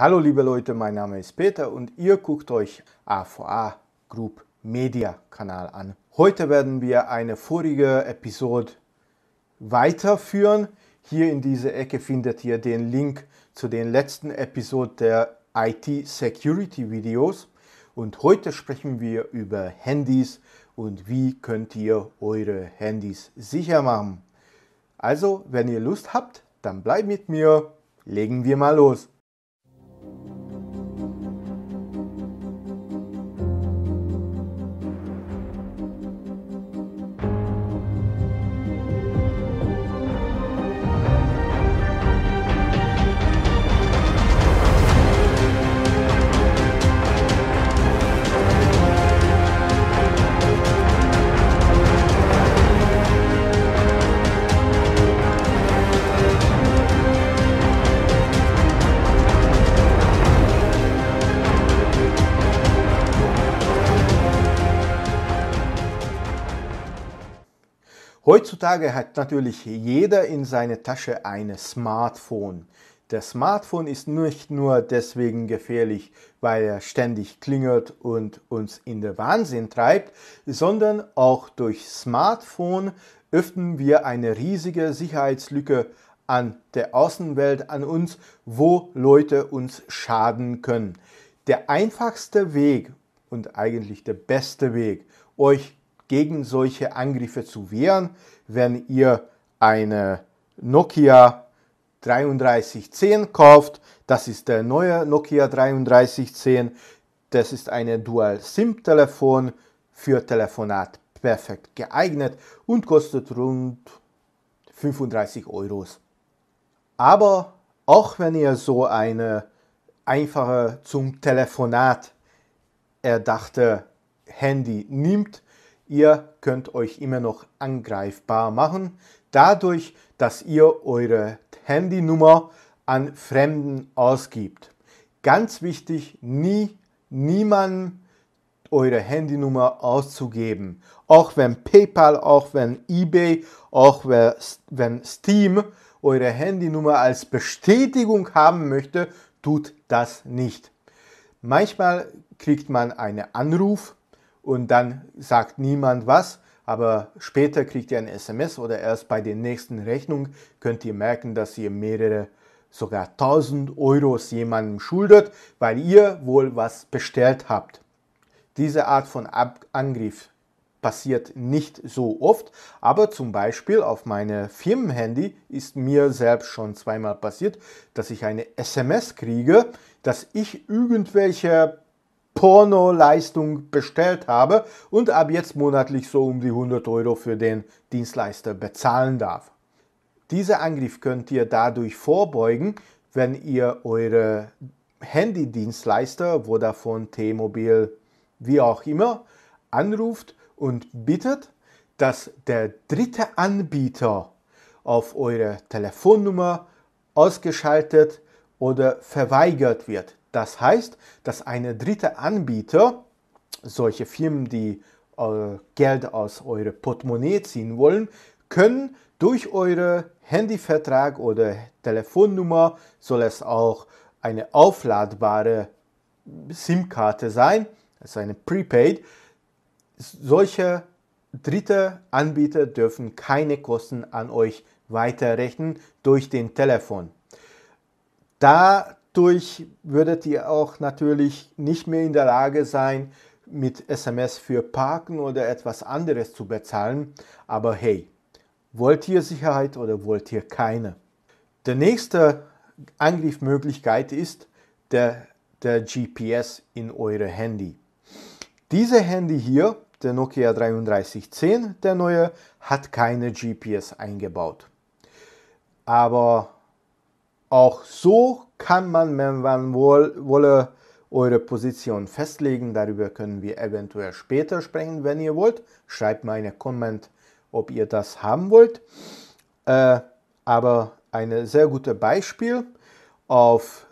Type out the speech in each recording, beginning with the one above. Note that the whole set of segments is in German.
Hallo liebe Leute, mein Name ist Peter und ihr guckt euch AVA Group Media Kanal an. Heute werden wir eine vorige Episode weiterführen. Hier in dieser Ecke findet ihr den Link zu den letzten Episoden der IT Security Videos und heute sprechen wir über Handys und wie könnt ihr eure Handys sicher machen. Also, wenn ihr Lust habt, dann bleibt mit mir, legen wir mal los. Heutzutage hat natürlich jeder in seiner Tasche ein Smartphone. Das Smartphone ist nicht nur deswegen gefährlich, weil er ständig klingelt und uns in den Wahnsinn treibt, sondern auch durch Smartphone öffnen wir eine riesige Sicherheitslücke an der Außenwelt, an uns, wo Leute uns schaden können. Der einfachste Weg und eigentlich der beste Weg, euch gegen solche Angriffe zu wehren, wenn ihr eine Nokia 3310 kauft. Das ist der neue Nokia 3310. Das ist eine Dual-SIM-Telefon für Telefonat perfekt geeignet und kostet rund 35 Euro. Aber auch wenn ihr so eine einfache zum Telefonat erdachte Handy nimmt, Ihr könnt euch immer noch angreifbar machen, dadurch, dass ihr eure Handynummer an Fremden ausgibt. Ganz wichtig, nie, niemandem eure Handynummer auszugeben. Auch wenn PayPal, auch wenn eBay, auch wenn Steam eure Handynummer als Bestätigung haben möchte, tut das nicht. Manchmal kriegt man einen Anruf und dann sagt niemand was, aber später kriegt ihr ein SMS oder erst bei der nächsten Rechnung könnt ihr merken, dass ihr mehrere, sogar 1000 Euro jemandem schuldet, weil ihr wohl was bestellt habt. Diese Art von Ab Angriff passiert nicht so oft, aber zum Beispiel auf meinem Firmenhandy ist mir selbst schon zweimal passiert, dass ich eine SMS kriege, dass ich irgendwelche Pornoleistung bestellt habe und ab jetzt monatlich so um die 100 Euro für den Dienstleister bezahlen darf. Dieser Angriff könnt ihr dadurch vorbeugen, wenn ihr eure Handydienstleister, Vodafone, T-Mobile, wie auch immer, anruft und bittet, dass der dritte Anbieter auf eure Telefonnummer ausgeschaltet oder verweigert wird. Das heißt, dass eine dritte Anbieter, solche Firmen, die äh, Geld aus eure Portemonnaie ziehen wollen, können durch eure Handyvertrag oder Telefonnummer soll es auch eine aufladbare SIM-Karte sein, also eine Prepaid. Solche dritte Anbieter dürfen keine Kosten an euch weiterrechnen durch den Telefon. Da Dadurch würdet ihr auch natürlich nicht mehr in der Lage sein, mit SMS für Parken oder etwas anderes zu bezahlen. Aber hey, wollt ihr Sicherheit oder wollt ihr keine? Der nächste Angriffsmöglichkeit ist der, der GPS in eure Handy. Diese Handy hier, der Nokia 3310, der neue, hat keine GPS eingebaut. Aber auch so kann man, wenn man wohl, wolle, eure Position festlegen. Darüber können wir eventuell später sprechen, wenn ihr wollt. Schreibt mal einen Comment, ob ihr das haben wollt. Äh, aber ein sehr gutes Beispiel auf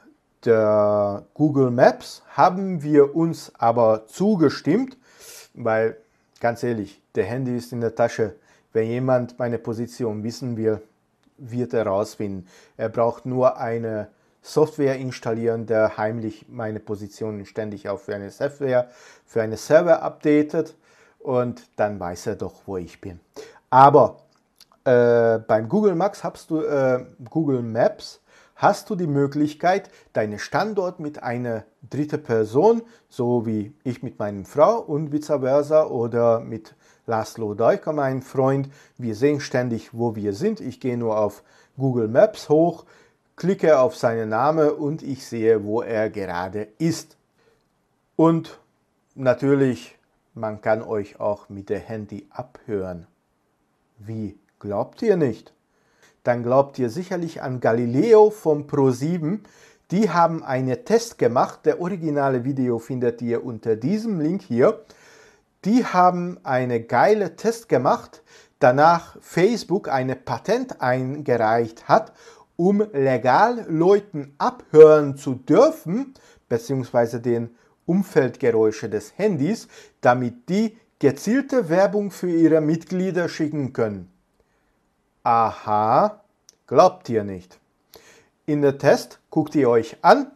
der Google Maps haben wir uns aber zugestimmt, weil ganz ehrlich, der Handy ist in der Tasche. Wenn jemand meine Position wissen will, wird er rausfinden. Er braucht nur eine Software installieren, der heimlich meine Positionen ständig auf eine Software, für eine Server updatet und dann weiß er doch, wo ich bin. Aber äh, beim Google Maps hast du äh, Google Maps hast du die Möglichkeit, deinen Standort mit einer dritten Person, so wie ich mit meiner Frau und vice versa oder mit Laszlo Deuker, meinem Freund, wir sehen ständig, wo wir sind. Ich gehe nur auf Google Maps hoch, klicke auf seinen Namen und ich sehe, wo er gerade ist. Und natürlich, man kann euch auch mit dem Handy abhören. Wie glaubt ihr nicht? Dann glaubt ihr sicherlich an Galileo vom Pro7. Die haben einen Test gemacht. Der originale Video findet ihr unter diesem Link hier. Die haben einen geilen Test gemacht, danach Facebook eine Patent eingereicht hat um legal Leuten abhören zu dürfen, beziehungsweise den Umfeldgeräusche des Handys, damit die gezielte Werbung für ihre Mitglieder schicken können. Aha, glaubt ihr nicht. In der Test guckt ihr euch an,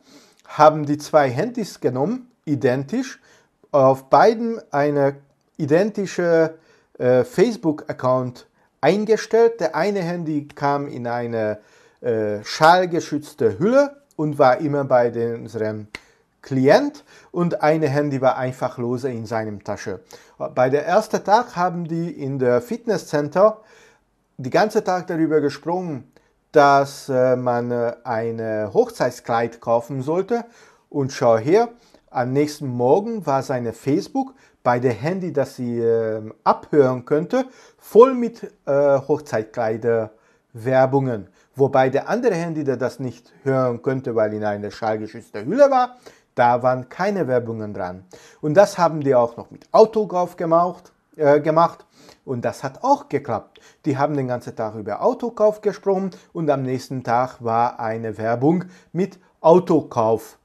haben die zwei Handys genommen, identisch, auf beiden eine identische äh, Facebook-Account eingestellt. Der eine Handy kam in eine äh, schallgeschützte Hülle und war immer bei unserem Klient und eine Handy war einfach lose in seinem Tasche. Bei der ersten Tag haben die in der Fitnesscenter die ganze Tag darüber gesprochen, dass äh, man äh, ein äh, Hochzeitskleid kaufen sollte und schau her, am nächsten Morgen war seine Facebook bei der Handy, das sie ähm, abhören könnte, voll mit Hochzeitkleider Werbungen. Wobei der andere Handy, der das nicht hören könnte, weil in einer schallgeschützten Hülle war, da waren keine Werbungen dran. Und das haben die auch noch mit Autokauf gemacht, äh, gemacht. Und das hat auch geklappt. Die haben den ganzen Tag über Autokauf gesprochen und am nächsten Tag war eine Werbung mit Autokauf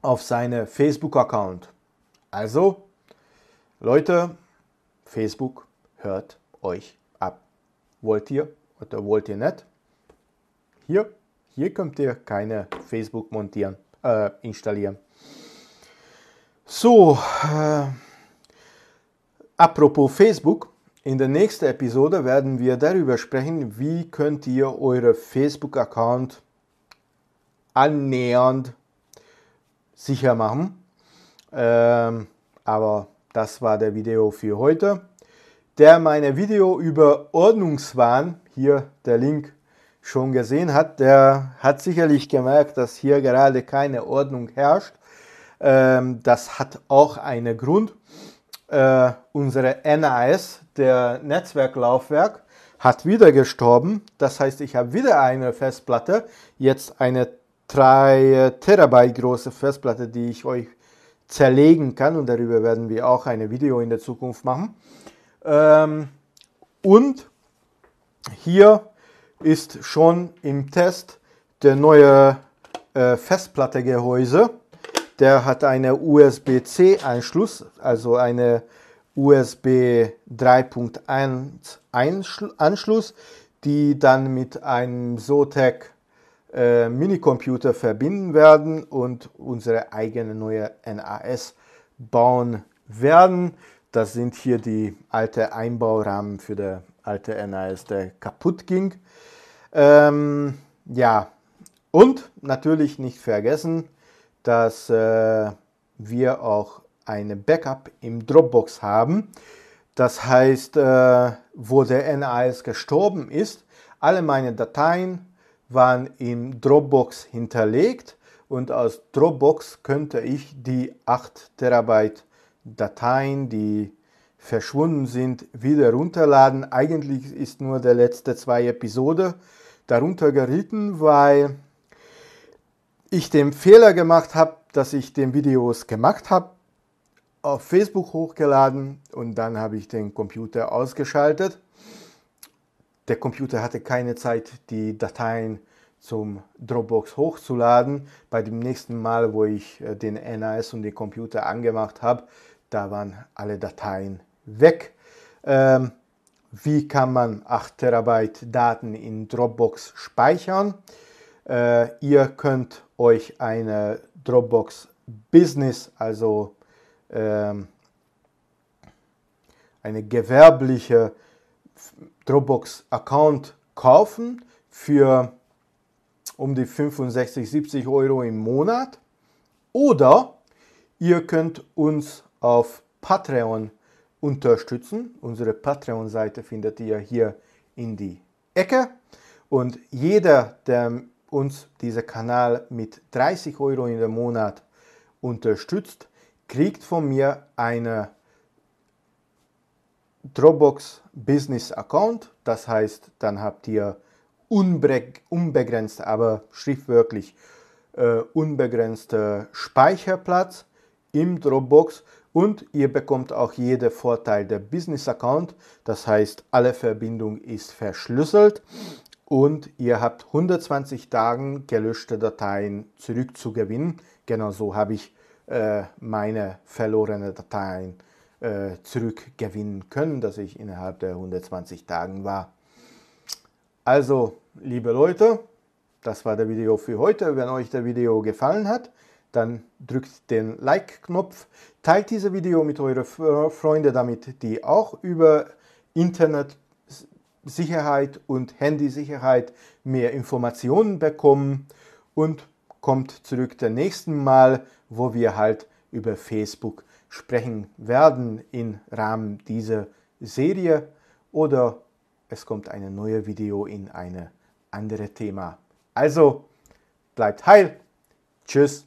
auf seinem Facebook-Account. Also, Leute, Facebook hört euch ab. Wollt ihr oder wollt ihr nicht? Hier, hier könnt ihr keine Facebook montieren, äh, installieren. So, äh, apropos Facebook, in der nächsten Episode werden wir darüber sprechen, wie könnt ihr eure Facebook-Account annähernd sicher machen. Ähm, aber das war der Video für heute. Der meine Video über Ordnungswahn, hier der Link schon gesehen hat, der hat sicherlich gemerkt, dass hier gerade keine Ordnung herrscht. Ähm, das hat auch einen Grund. Äh, unsere NAS, der Netzwerklaufwerk, hat wieder gestorben. Das heißt, ich habe wieder eine Festplatte, jetzt eine 3 Terabyte große Festplatte, die ich euch zerlegen kann und darüber werden wir auch ein Video in der Zukunft machen. Ähm, und hier ist schon im Test der neue äh, Festplattegehäuse. Der hat einen USB-C-Anschluss, also einen USB 3.1 Anschluss, die dann mit einem Zotec äh, Minicomputer verbinden werden und unsere eigene neue NAS bauen werden. Das sind hier die alten Einbaurahmen für den alte NAS, der kaputt ging. Ähm, ja, und natürlich nicht vergessen, dass äh, wir auch eine Backup im Dropbox haben. Das heißt, äh, wo der NAS gestorben ist, alle meine Dateien waren im Dropbox hinterlegt und aus Dropbox könnte ich die 8 Terabyte Dateien, die verschwunden sind, wieder runterladen. Eigentlich ist nur der letzte zwei Episode darunter geritten, weil ich den Fehler gemacht habe, dass ich den Videos gemacht habe, auf Facebook hochgeladen und dann habe ich den Computer ausgeschaltet. Der Computer hatte keine Zeit, die Dateien zum Dropbox hochzuladen. Bei dem nächsten Mal, wo ich äh, den NAS und den Computer angemacht habe, da waren alle Dateien weg. Ähm, wie kann man 8 Terabyte Daten in Dropbox speichern? Äh, ihr könnt euch eine Dropbox Business, also ähm, eine gewerbliche Dropbox-Account kaufen für um die 65, 70 Euro im Monat. Oder ihr könnt uns auf Patreon unterstützen. Unsere Patreon-Seite findet ihr hier in die Ecke. Und jeder, der uns diesen Kanal mit 30 Euro in den Monat unterstützt, kriegt von mir eine Dropbox Business Account. Das heißt, dann habt ihr unbegrenzt, aber schriftwörtlich äh, unbegrenzte Speicherplatz im Dropbox und ihr bekommt auch jeden Vorteil der Business Account, das heißt alle Verbindung ist verschlüsselt und ihr habt 120 Tagen gelöschte Dateien zurückzugewinnen. Genau so habe ich äh, meine verlorenen Dateien äh, zurückgewinnen können, dass ich innerhalb der 120 Tagen war. Also, liebe Leute, das war der Video für heute. Wenn euch der Video gefallen hat, dann drückt den Like-Knopf, teilt dieses Video mit euren äh, Freunden, damit die auch über Internetsicherheit und Handysicherheit mehr Informationen bekommen und kommt zurück zum nächsten Mal, wo wir halt über Facebook sprechen werden im Rahmen dieser Serie oder es kommt ein neues Video in ein anderes Thema. Also bleibt heil. Tschüss.